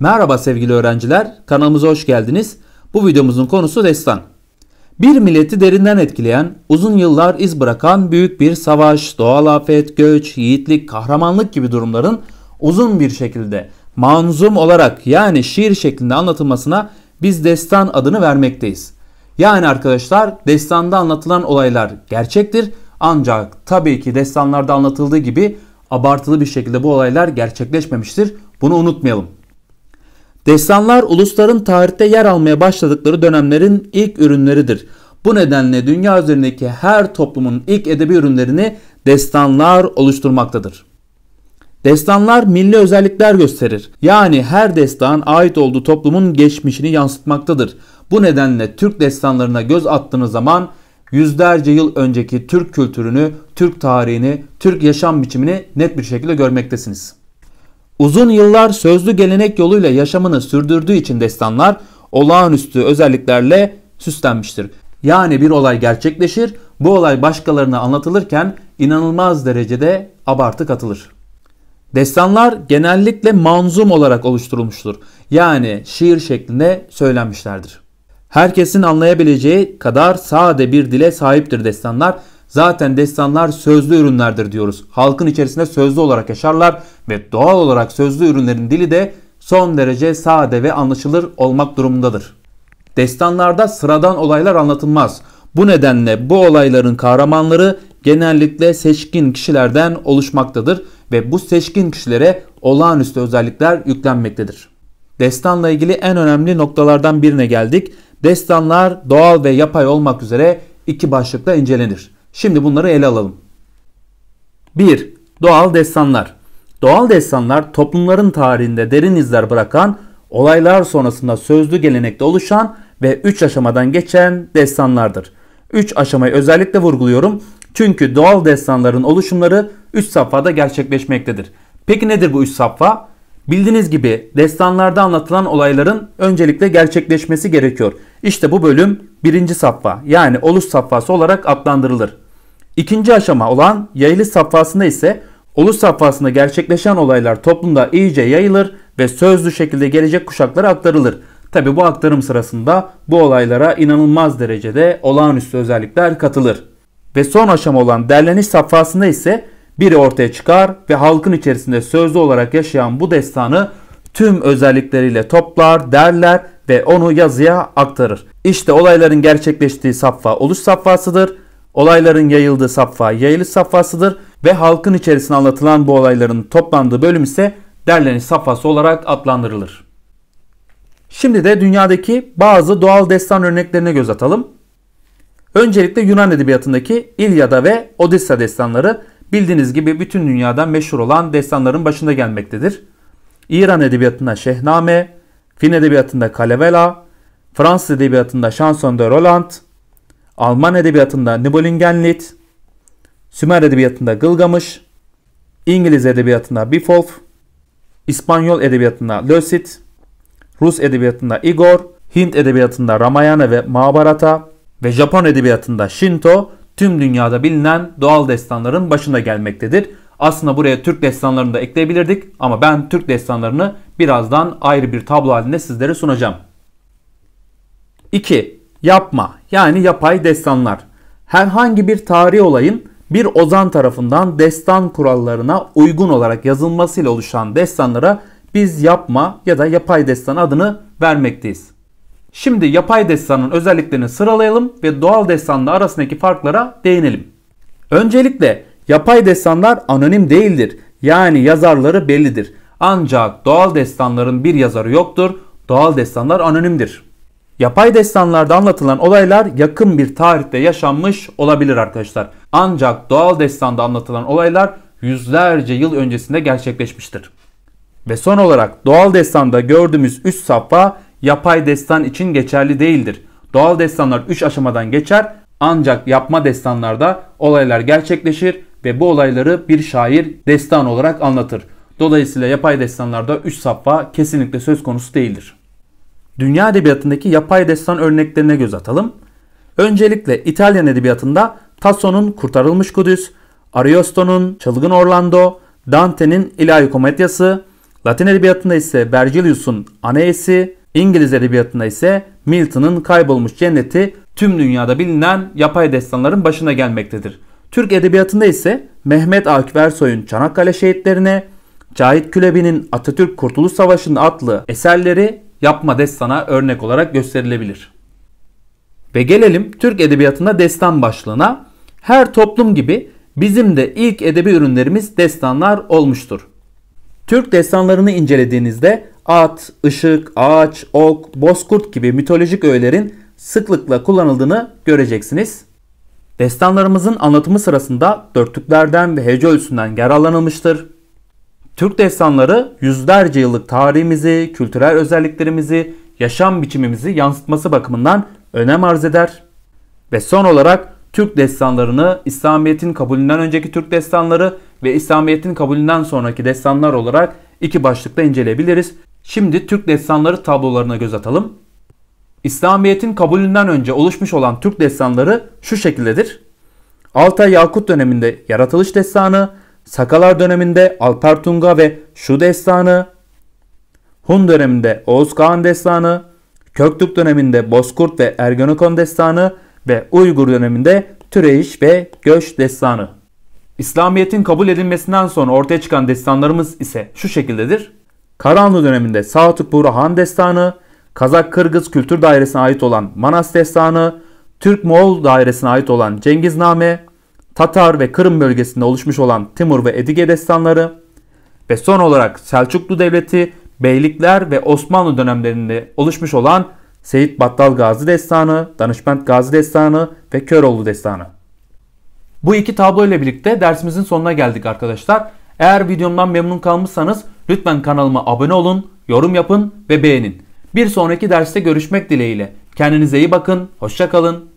Merhaba sevgili öğrenciler, kanalımıza hoş geldiniz. Bu videomuzun konusu destan. Bir milleti derinden etkileyen, uzun yıllar iz bırakan büyük bir savaş, doğal afet, göç, yiğitlik, kahramanlık gibi durumların uzun bir şekilde manzum olarak yani şiir şeklinde anlatılmasına biz destan adını vermekteyiz. Yani arkadaşlar destanda anlatılan olaylar gerçektir ancak tabii ki destanlarda anlatıldığı gibi abartılı bir şekilde bu olaylar gerçekleşmemiştir. Bunu unutmayalım. Destanlar ulusların tarihte yer almaya başladıkları dönemlerin ilk ürünleridir. Bu nedenle dünya üzerindeki her toplumun ilk edebi ürünlerini destanlar oluşturmaktadır. Destanlar milli özellikler gösterir. Yani her destan ait olduğu toplumun geçmişini yansıtmaktadır. Bu nedenle Türk destanlarına göz attığınız zaman yüzlerce yıl önceki Türk kültürünü, Türk tarihini, Türk yaşam biçimini net bir şekilde görmektesiniz. Uzun yıllar sözlü gelenek yoluyla yaşamını sürdürdüğü için destanlar olağanüstü özelliklerle süslenmiştir. Yani bir olay gerçekleşir, bu olay başkalarına anlatılırken inanılmaz derecede abartı katılır. Destanlar genellikle manzum olarak oluşturulmuştur. Yani şiir şeklinde söylenmişlerdir. Herkesin anlayabileceği kadar sade bir dile sahiptir destanlar Zaten destanlar sözlü ürünlerdir diyoruz. Halkın içerisinde sözlü olarak yaşarlar ve doğal olarak sözlü ürünlerin dili de son derece sade ve anlaşılır olmak durumundadır. Destanlarda sıradan olaylar anlatılmaz. Bu nedenle bu olayların kahramanları genellikle seçkin kişilerden oluşmaktadır ve bu seçkin kişilere olağanüstü özellikler yüklenmektedir. Destanla ilgili en önemli noktalardan birine geldik. Destanlar doğal ve yapay olmak üzere iki başlıkta incelenir. Şimdi bunları ele alalım. 1. Doğal destanlar. Doğal destanlar toplumların tarihinde derin izler bırakan, olaylar sonrasında sözlü gelenekte oluşan ve 3 aşamadan geçen destanlardır. 3 aşamayı özellikle vurguluyorum. Çünkü doğal destanların oluşumları 3 safhada gerçekleşmektedir. Peki nedir bu 3 safha? Bildiğiniz gibi destanlarda anlatılan olayların öncelikle gerçekleşmesi gerekiyor. İşte bu bölüm birinci safha yani oluş safhası olarak adlandırılır. İkinci aşama olan yayılış safhasında ise oluş safhasında gerçekleşen olaylar toplumda iyice yayılır ve sözlü şekilde gelecek kuşaklara aktarılır. Tabi bu aktarım sırasında bu olaylara inanılmaz derecede olağanüstü özellikler katılır. Ve son aşama olan derleniş safhasında ise biri ortaya çıkar ve halkın içerisinde sözlü olarak yaşayan bu destanı tüm özellikleriyle toplar, derler ve onu yazıya aktarır. İşte olayların gerçekleştiği safha oluş safhasıdır olayların yayıldığı safha yayılış safhasıdır ve halkın içerisinde anlatılan bu olayların toplandığı bölüm ise derleniş safhası olarak adlandırılır. Şimdi de dünyadaki bazı doğal destan örneklerine göz atalım. Öncelikle Yunan edebiyatındaki İlyada ve Odessa destanları bildiğiniz gibi bütün dünyada meşhur olan destanların başında gelmektedir. İran edebiyatında Şehname, Fin edebiyatında Kalevela, Fransız edebiyatında Chanson de Roland, Alman edebiyatında Nibelungenlied, Sümer edebiyatında Gılgamış, İngiliz edebiyatında Beowulf, İspanyol edebiyatında Lösit, Rus edebiyatında Igor, Hint edebiyatında Ramayana ve Mahabharata ve Japon edebiyatında Shinto tüm dünyada bilinen doğal destanların başında gelmektedir. Aslında buraya Türk destanlarını da ekleyebilirdik ama ben Türk destanlarını birazdan ayrı bir tablo halinde sizlere sunacağım. 2. Yapma yani yapay destanlar. Herhangi bir tarih olayın bir ozan tarafından destan kurallarına uygun olarak yazılmasıyla oluşan destanlara biz yapma ya da yapay destan adını vermekteyiz. Şimdi yapay destanın özelliklerini sıralayalım ve doğal destanla arasındaki farklara değinelim. Öncelikle yapay destanlar anonim değildir. Yani yazarları bellidir. Ancak doğal destanların bir yazarı yoktur. Doğal destanlar anonimdir. Yapay destanlarda anlatılan olaylar yakın bir tarihte yaşanmış olabilir arkadaşlar. Ancak doğal destanda anlatılan olaylar yüzlerce yıl öncesinde gerçekleşmiştir. Ve son olarak doğal destanda gördüğümüz üst safha yapay destan için geçerli değildir. Doğal destanlar 3 aşamadan geçer ancak yapma destanlarda olaylar gerçekleşir ve bu olayları bir şair destan olarak anlatır. Dolayısıyla yapay destanlarda 3 safha kesinlikle söz konusu değildir dünya edebiyatındaki yapay destan örneklerine göz atalım. Öncelikle İtalyan edebiyatında Tasso'nun Kurtarılmış Kudüs, Ariosto'nun Çılgın Orlando, Dante'nin İlahi Komedyası, Latin edebiyatında ise Vergilius'un Aneesi, İngiliz edebiyatında ise Milton'ın Kaybolmuş Cenneti tüm dünyada bilinen yapay destanların başına gelmektedir. Türk edebiyatında ise Mehmet Akif Ersoy'un Çanakkale şehitlerine, Cahit Külebi'nin Atatürk Kurtuluş Savaşı'nın adlı eserleri yapma destana örnek olarak gösterilebilir. Ve gelelim Türk edebiyatında destan başlığına. Her toplum gibi bizim de ilk edebi ürünlerimiz destanlar olmuştur. Türk destanlarını incelediğinizde at, ışık, ağaç, ok, bozkurt gibi mitolojik öğelerin sıklıkla kullanıldığını göreceksiniz. Destanlarımızın anlatımı sırasında dörtlüklerden ve hece ölçüsünden yararlanılmıştır. Türk destanları yüzlerce yıllık tarihimizi, kültürel özelliklerimizi, yaşam biçimimizi yansıtması bakımından önem arz eder. Ve son olarak Türk destanlarını İslamiyet'in kabulünden önceki Türk destanları ve İslamiyet'in kabulünden sonraki destanlar olarak iki başlıkta inceleyebiliriz. Şimdi Türk destanları tablolarına göz atalım. İslamiyet'in kabulünden önce oluşmuş olan Türk destanları şu şekildedir. Altay Yakut döneminde yaratılış destanı, Sakalar döneminde Alper Tunga ve Şu Destanı, Hun döneminde Oğuz Kağan Destanı, Köktürk döneminde Bozkurt ve Ergenekon Destanı ve Uygur döneminde Türeyiş ve Göç Destanı. İslamiyet'in kabul edilmesinden sonra ortaya çıkan destanlarımız ise şu şekildedir. Karahanlı döneminde Saltukburu Han Destanı, Kazak-Kırgız Kültür Dairesi'ne ait olan Manas Destanı, Türk-Moğol Dairesi'ne ait olan Cengizname, Tatar ve Kırım bölgesinde oluşmuş olan Timur ve Edige destanları ve son olarak Selçuklu Devleti, Beylikler ve Osmanlı dönemlerinde oluşmuş olan Seyit Battal Gazi Destanı, Danışment Gazi Destanı ve Köroğlu Destanı. Bu iki tablo ile birlikte dersimizin sonuna geldik arkadaşlar. Eğer videomdan memnun kalmışsanız lütfen kanalıma abone olun, yorum yapın ve beğenin. Bir sonraki derste görüşmek dileğiyle. Kendinize iyi bakın, hoşçakalın,